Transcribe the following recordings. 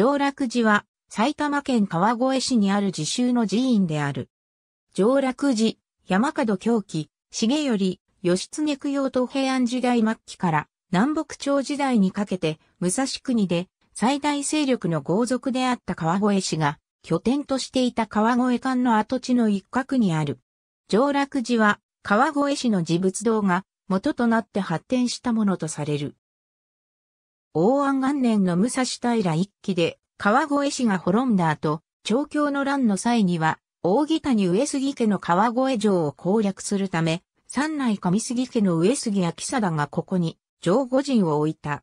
上洛寺は埼玉県川越市にある寺州の寺院である。上洛寺、山門狂気、重り、義経供養と平安時代末期から南北朝時代にかけて武蔵国で最大勢力の豪族であった川越市が拠点としていた川越館の跡地の一角にある。上洛寺は川越市の自仏堂が元となって発展したものとされる。王安元年の武蔵平一揆で川越氏が滅んだ後、調教の乱の際には、大木谷上杉家の川越城を攻略するため、三内上杉家の上杉秋貞がここに、上五人を置いた。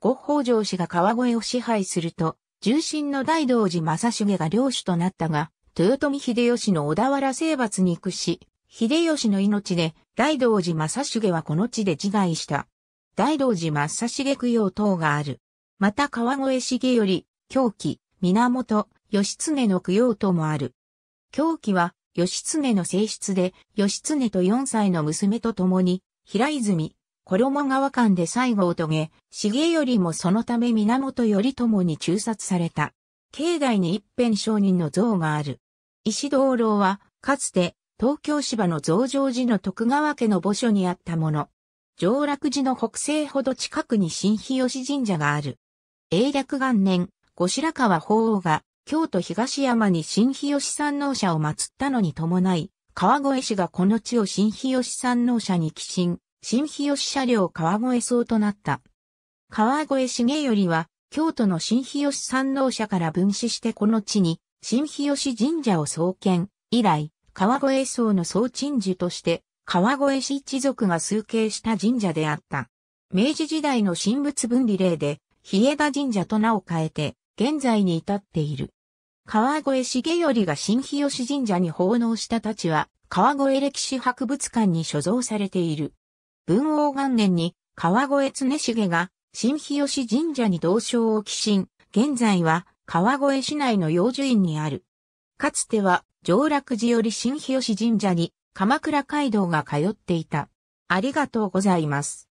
五宝城氏が川越を支配すると、重臣の大道寺正成が領主となったが、豊臣秀吉の小田原征伐に行くし、秀吉の命で大道寺正成はこの地で自害した。大道寺正茂供養等がある。また川越重頼、狂気、源、義経の供養ともある。狂気は、義経の性質で、義経と4歳の娘と共に、平泉、衣川間で最後を遂げ、重頼もそのため源頼朝に中殺された。境内に一辺商人の像がある。石灯籠は、かつて、東京芝の増上寺の徳川家の墓所にあったもの。上洛寺の北西ほど近くに新日吉神社がある。英略元年、後白河法皇が京都東山に新日吉山王社を祀ったのに伴い、川越市がこの地を新日吉山王社に寄進、新日吉社領川越荘となった。川越重りは、京都の新日吉山王社から分子してこの地に、新日吉神社を創建、以来、川越荘の総鎮守として、川越市一族が崇敬した神社であった。明治時代の神仏分離令で、日枝神社と名を変えて、現在に至っている。川越重頼が新日吉神社に奉納した太刀は、川越歴史博物館に所蔵されている。文王元年に、川越常重が、新日吉神社に同称を寄進、現在は、川越市内の養樹院にある。かつては、上洛寺より新日吉神社に、鎌倉街道が通っていた。ありがとうございます。